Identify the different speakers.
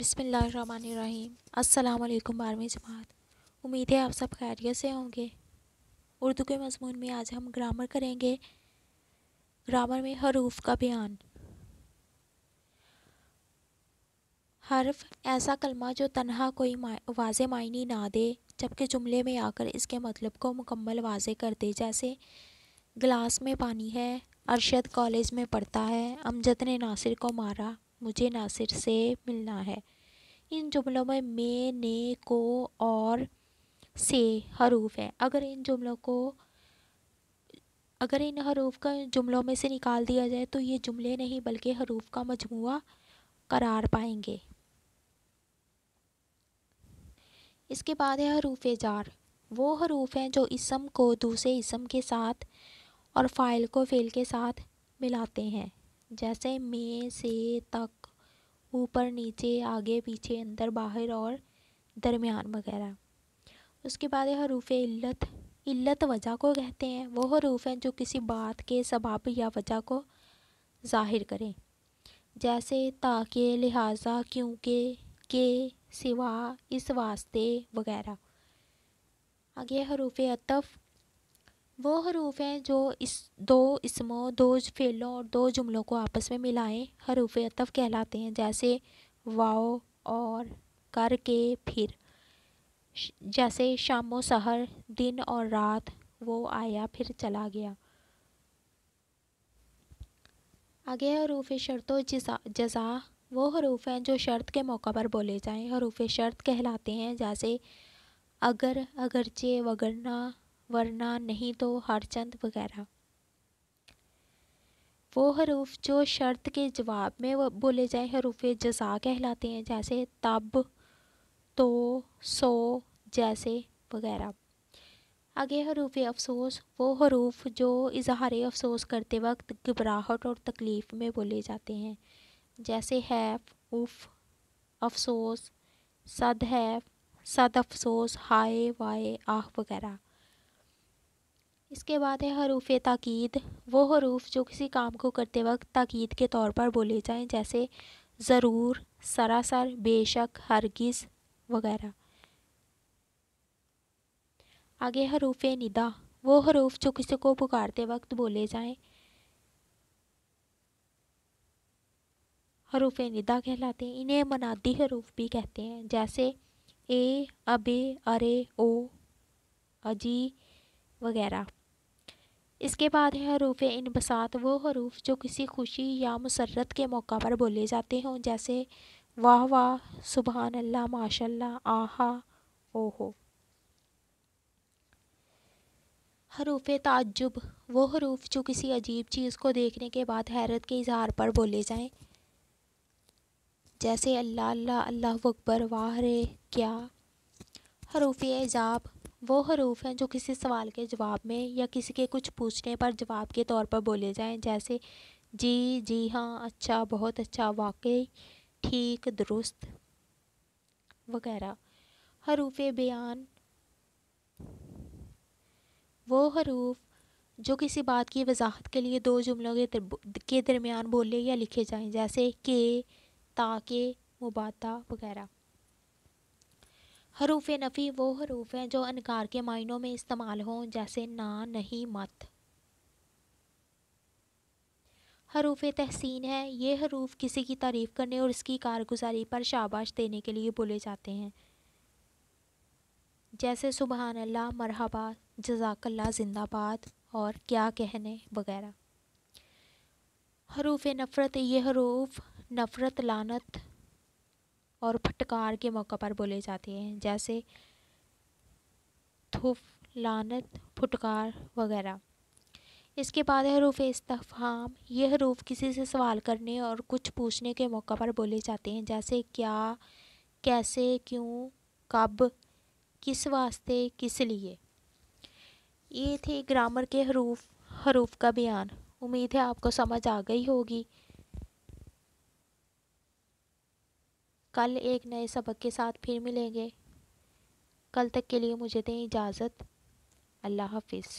Speaker 1: बिसमीम अल्लाम बारहवीं जमात उम्मीद है आप सब खैरियत से होंगे उर्दू के मजमून में आज हम ग्रामर करेंगे ग्रामर में हरूफ का बयान हरफ़ ऐसा कलमा जो तनहा कोई वाज मायनी ना दे जबकि जुमले में आकर इसके मतलब को मुकम्मल वाज कर दे जैसे गिलास में पानी है अरशद कॉलेज में पढ़ता है अमजद ने नासिर को मारा मुझे नासिर से मिलना है इन जुमलों में मे ने को और से हरूफ है अगर इन जुमलों को अगर इन हरूफ का जुमलों में से निकाल दिया जाए तो ये जुमले नहीं बल्कि हरूफ का मजमू करार पाएंगे इसके बाद है हरूफ जार वो हरूफ हैं जो इसम को दूसरे इसम के साथ और फ़ाइल को फ़ेल के साथ मिलाते हैं जैसे में से तक ऊपर नीचे आगे पीछे अंदर बाहर और दरमियान वगैरह उसके बाद हरूफ इल्लत इल्लत वजह को कहते हैं वो हरूफ हैं जो किसी बात के सबाब या वजह को जाहिर करें जैसे ताके लिहाजा क्योंकि के सिवा इस वास्ते वगैरह आगे हरूफ अतफ़ वो हरूफ हैं जो इस दो इसमों दो फ़ेलों और दो जुमलों को आपस में मिलाएं हरूफ अतफ़ कहलाते हैं जैसे वाओ और कर के फिर जैसे शाम सहर दिन और रात वो आया फिर चला गया आगे हरूफ शर्त जजा वो हरूफ हैं जो शर्त के मौका पर बोले जाएं हरूफ शर्त कहलाते हैं जैसे अगर अगरचे वगरना वरना नहीं तो हरचंद वगैरह वो हरूफ जो शर्त के जवाब में बोले जाए हरूफ जजा कहलाते हैं जैसे तब तो सो जैसे वगैरह आगे हरूफ अफसोस वो हरूफ जो इजहार अफसोस करते वक्त घबराहट और तकलीफ़ में बोले जाते हैं जैसे हैफ उफ अफसोस सद हैफ सद अफसोस हाय वाय आह वगैरह इसके बाद है हरूफ ताक़ीद वो हरूफ जो किसी काम को करते वक्त ताक़ीद के तौर पर बोले जाएं जैसे ज़रूर सरासर बेशक हरगिज़ वगैरह आगे हरूफ निदा वो हरूफ जो किसी को पुकारते वक्त बोले जाएं हरूफ निदा कहलाते हैं इन्हें मनादी हरूफ भी कहते हैं जैसे ए अबे अरे ओ अजी वगैरह इसके बाद है हरूफ इनबसात वो हरूफ जो किसी खुशी या मसरत के मौका पर बोले जाते हों जैसे वाह वाह सुबहान अल्लाह माशा आहा ओहो हरूफ ताजुब वो हरूफ जो किसी अजीब चीज़ को देखने के बाद हैरत के इजहार पर बोले जाएं जैसे अल्लाह अल्लाह अल्लाह अकबर वाह रे क्या हरूफ एजाब वो हरूफ हैं जो किसी सवाल के जवाब में या किसी के कुछ पूछने पर जवाब के तौर पर बोले जाएं जैसे जी जी हाँ अच्छा बहुत अच्छा वाकई ठीक दुरुस्त वगैरह हरूफ बयान वो हरूफ जो किसी बात की वजाहत के लिए दो जुमलों के दर, के दरमियान बोले या लिखे जाएं जैसे के ताके मुबाता वगैरह हरूफ नफ़ी वो हरूफ हैं जो इनकार के मायनों में इस्तेमाल हों जैसे ना नहीं मत हरूफ तहसीन है ये हरूफ किसी की तारीफ़ करने और इसकी कारगुजारी पर शाबाश देने के लिए बोले जाते हैं जैसे सुबहान अल्ला मरहबा जजाकल्ला जिंदाबाद और क्या कहने वगैरह हरूफ नफ़रत ये हरूफ नफ़रत लानत और फटकार के मौके पर बोले जाते हैं जैसे थुफ लानत फुटकार वगैरह इसके बाद हरूफ इस्तफ़ाम यह हरूफ किसी से सवाल करने और कुछ पूछने के मौका पर बोले जाते हैं जैसे क्या कैसे क्यों कब किस वास्ते किस लिए ये थे ग्रामर के हरूफ हरूफ का बयान उम्मीद है आपको समझ आ गई होगी कल एक नए सबक के साथ फिर मिलेंगे कल तक के लिए मुझे दें इजाज़त अल्लाह हाफिज़